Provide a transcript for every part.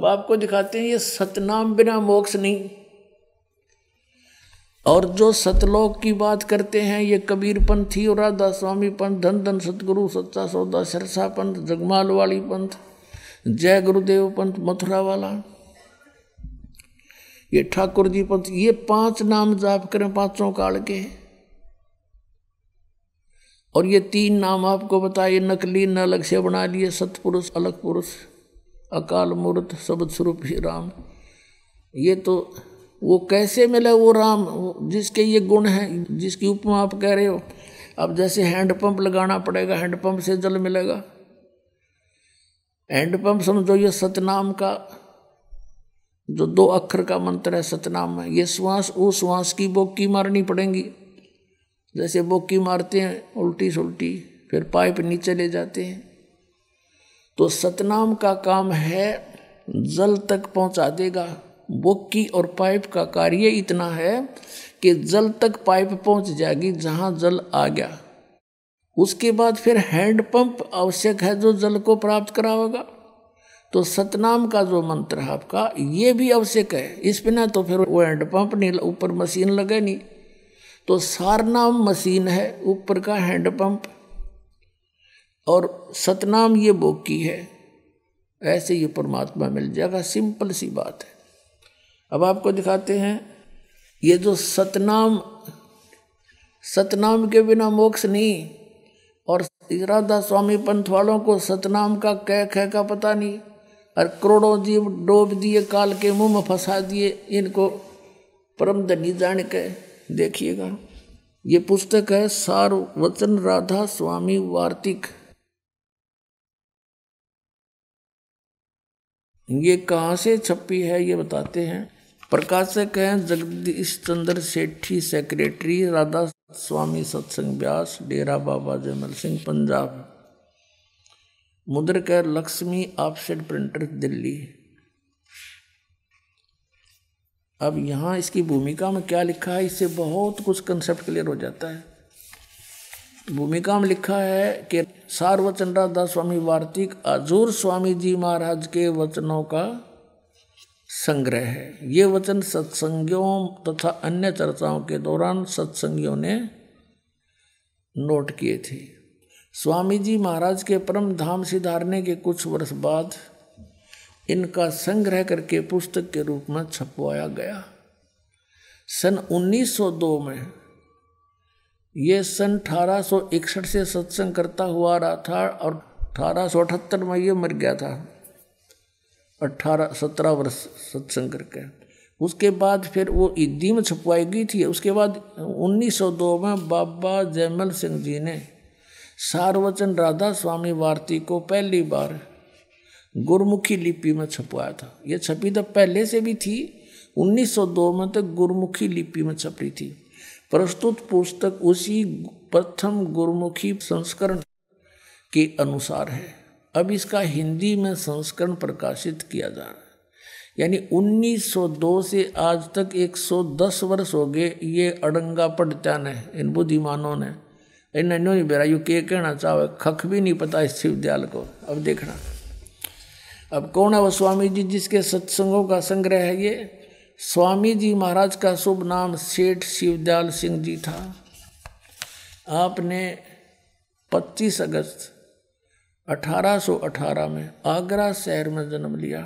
अब आपको दिखाते हैं ये सतनाम बिना मोक्ष नहीं और जो सतलोक की बात करते हैं ये कबीरपंथी और राधा स्वामी पंथ धन धन सतगुरु सच्चा सौदा सरसा पंथ जगमाल वाली पंथ जय गुरुदेव पंथ मथुरा वाला ये ठाकुर जी पंथ ये पांच नाम जाप करें पांचों काल के और ये तीन नाम आपको बताए नकली न अलग से बना लिए सतपुरुष अलग पुरुष अकाल मूर्त शब्द स्वरूप ही राम ये तो वो कैसे मिले वो राम जिसके ये गुण हैं जिसकी उपमा आप कह रहे हो अब जैसे हैंडपम्प लगाना पड़ेगा हैंडपम्प से जल मिलेगा हैंडपम्प समझो ये सतनाम का जो दो अक्षर का मंत्र है सतनाम में ये श्वास उस श्वास की बोक्की मारनी पड़ेगी जैसे बोक्की मारते हैं उल्टी सुल्टी फिर पाइप नीचे ले जाते हैं तो सतनाम का काम है जल तक पहुंचा देगा बोक्की और पाइप का कार्य इतना है कि जल तक पाइप पहुंच जाएगी जहां जल आ गया उसके बाद फिर पंप आवश्यक है जो जल को प्राप्त करावेगा तो सतनाम का जो मंत्र है आपका ये भी आवश्यक है इस बिना तो फिर वो हैंडपम्प नहीं ऊपर मशीन लगे नहीं तो सारनाम मशीन है ऊपर का हैंडपम्प और सतनाम ये बोकी की है ऐसे ये परमात्मा मिल जाएगा सिंपल सी बात है अब आपको दिखाते हैं ये जो सतनाम सतनाम के बिना मोक्ष नहीं और राधा स्वामी पंथ वालों को सतनाम का कह कह का पता नहीं और करोड़ों जीव डोब दिए काल के मुंह में फंसा दिए इनको परम धनी जान के देखिएगा ये पुस्तक है सार वचन राधा स्वामी वार्तिक ये कहाँ से छपी है ये बताते हैं प्रकाशक हैं जगदीश चंद्र सेठी सेक्रेटरी राधा स्वामी सत्संग व्यास डेरा बाबा जयमल सिंह पंजाब मुद्रक है लक्ष्मी ऑफसेट प्रिंटर दिल्ली अब यहाँ इसकी भूमिका में क्या लिखा है इससे बहुत कुछ कंसेप्ट क्लियर हो जाता है भूमिका में लिखा है कि सार्वचंद्रादास स्वामी वार्तिक अजूर स्वामी जी महाराज के वचनों का संग्रह है ये वचन सत्संगियों तथा अन्य चर्चाओं के दौरान सत्संगियों ने नोट किए थे स्वामी जी महाराज के परम धाम सिधारने के कुछ वर्ष बाद इनका संग्रह करके पुस्तक के रूप में छपवाया गया सन 1902 में ये सन अठारह से सत्संग करता हुआ रहा था और अठारह में ये मर गया था अट्ठारह सत्रह वर्ष सत्संग करके उसके बाद फिर वो ईदी में छपवाई गई थी उसके बाद 1902 में बाबा जयमल सिंह जी ने सार्वचन राधा स्वामी वारती को पहली बार गुरमुखी लिपि में छपवाया था ये छपी तो पहले से भी थी 1902 में तो गुरमुखी लिपि में छपी थी प्रस्तुत पुस्तक उसी प्रथम गुरुमुखी संस्करण के अनुसार है अब इसका हिंदी में संस्करण प्रकाशित किया जा रहा है यानी 1902 से आज तक 110 वर्ष हो गए ये अड़ंगा पढ़ता ने इन बुद्धिमानों ने नो नहीं बेरा यू के कहना चाहे खख भी नहीं पता इस शिवदयाल को अब देखना अब कौन है वो स्वामी जी जिसके सत्संगों का संग्रह है ये स्वामी जी महाराज का शुभ नाम सेठ शिवदयाल सिंह जी था आपने 25 अगस्त 1818 में आगरा शहर में जन्म लिया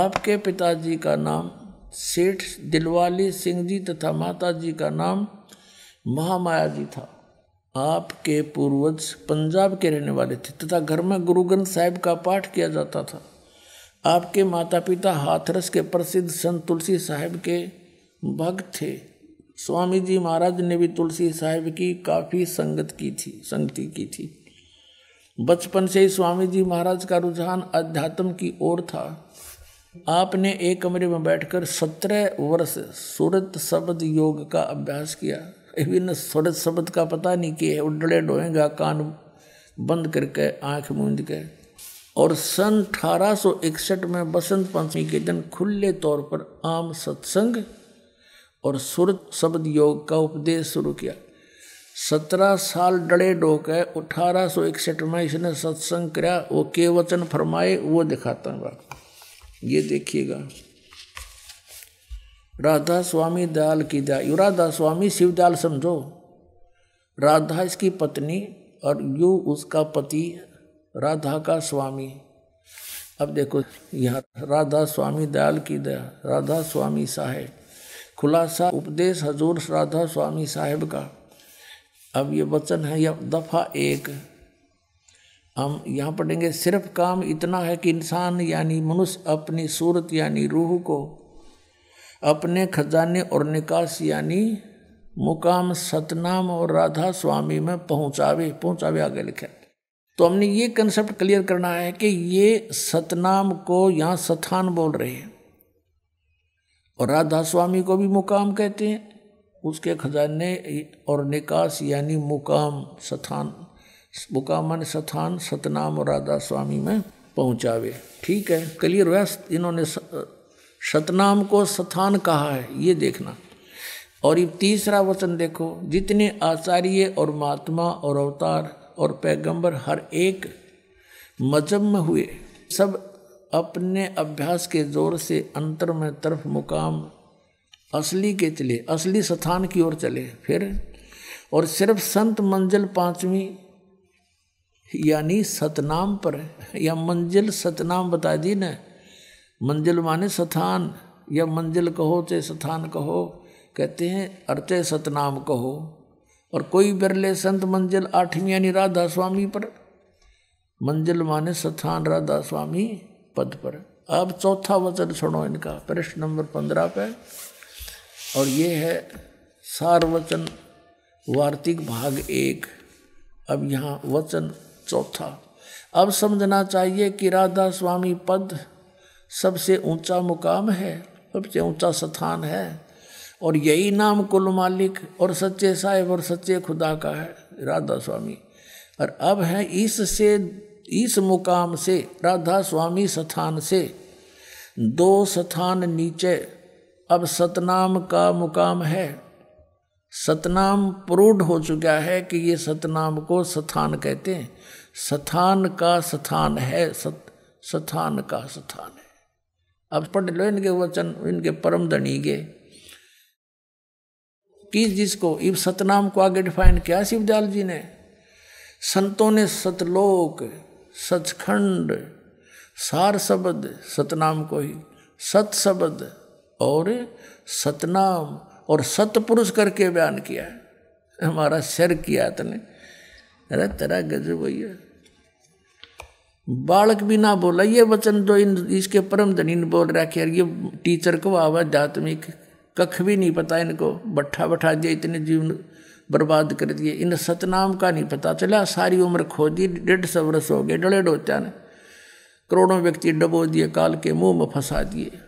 आपके पिताजी का नाम सेठ दिलवाली सिंह जी तथा माता जी का नाम महामाया जी था आपके पूर्वज पंजाब के रहने वाले थे तथा घर में गुरु ग्रंथ साहिब का पाठ किया जाता था आपके माता पिता हाथरस के प्रसिद्ध संत तुलसी साहब के भक्त थे स्वामी जी महाराज ने भी तुलसी साहब की काफ़ी संगत की थी संगति की थी बचपन से ही स्वामी जी महाराज का रुझान अध्यात्म की ओर था आपने एक कमरे में बैठकर सत्रह वर्ष सूरत शब्द योग का अभ्यास किया इविन सूरत शब्द का पता नहीं किया उडड़े डोएगा कान बंद करके आंख मूंद के और सन 1861 में बसंत पंचमी के दिन खुले तौर पर आम सत्संग और सुरत शब्द योग का उपदेश शुरू किया सत्रह साल डड़े डोक है अठारह सौ इकसठ में इसने सत्संग कराया वो के वचन फरमाए वो दिखाता हूँ ये देखिएगा राधा स्वामी दयाल की दया यु राधा स्वामी शिव दयाल समझो राधा इसकी पत्नी और यू उसका पति राधा का स्वामी अब देखो यहाँ राधा स्वामी दयाल की दया राधा स्वामी साहेब खुलासा उपदेश हजूर राधा स्वामी साहेब का अब ये वचन है यह दफ़ा एक हम यहाँ पढ़ेंगे सिर्फ काम इतना है कि इंसान यानी मनुष्य अपनी सूरत यानी रूह को अपने खजाने और निकास यानी मुकाम सतनाम और राधा स्वामी में पहुँचावे पहुँचावे आगे लिखे तो हमने ये कंसेप्ट क्लियर करना है कि ये सतनाम को यहाँ सथान बोल रहे हैं और राधा स्वामी को भी मुकाम कहते हैं उसके खजाने और निकास यानी मुकाम सथान मुकाम मान सथान सतनाम और राधा स्वामी में पहुँचावे ठीक है क्लियर हुआ इन्होंने सतनाम को सथान कहा है ये देखना और ये तीसरा वचन देखो जितने आचार्य और महात्मा और अवतार और पैगंबर हर एक मजहब में हुए सब अपने अभ्यास के जोर से अंतर में तरफ मुकाम असली के चले असली स्थान की ओर चले फिर और सिर्फ संत मंजिल पांचवी यानी सतनाम पर या मंजिल सतनाम बता दी न मंजिल माने स्थान या मंजिल कहो चाहे स्थान कहो कहते हैं अर्थ सतनाम कहो और कोई बिरले संत मंजिल आठवीं यानी राधा स्वामी पर मंजिल माने स्थान राधा स्वामी पद पर अब चौथा वचन सुनो इनका प्रश्न नंबर पंद्रह पे और ये है सार्वचन वार्तिक भाग एक अब यहाँ वचन चौथा अब समझना चाहिए कि राधा स्वामी पद सबसे ऊंचा मुकाम है सबसे ऊंचा स्थान है और यही नाम कुल मालिक और सच्चे साहेब और सच्चे खुदा का है राधा स्वामी और अब है इससे इस मुकाम से राधा स्वामी स्थान से दो स्थान नीचे अब सतनाम का मुकाम है सतनाम प्रूढ़ हो चुका है कि ये सतनाम को स्थान कहते हैं स्थान का स्थान है सत स्थान का स्थान है अब पढ़ लो इनके वचन इनके परम धनी के तीस जिसको इव सतनाम को आगे डिफाइन किया शिवदयाल जी ने संतों ने सतलोक सचखंड सार शब्द सतनाम को ही सत शब्द और सतनाम और सतपुरुष करके बयान किया है हमारा शर किया तने अरे तेरा गजब भैया बालक भी ना बोला ये वचन जो इन इसके परम धनी बोल रहा कि यार ये टीचर को आवाज आध्यात्मिक कख भी नहीं पता इनको बट्ठा बठा दिए इतने जीवन बर्बाद कर दिए इन सतनाम का नहीं पता चला सारी उम्र खो दी डेढ़ सौ वर्ष हो गए डले डोत्या ने करोड़ों व्यक्ति डबो दिए काल के मुंह में फंसा दिए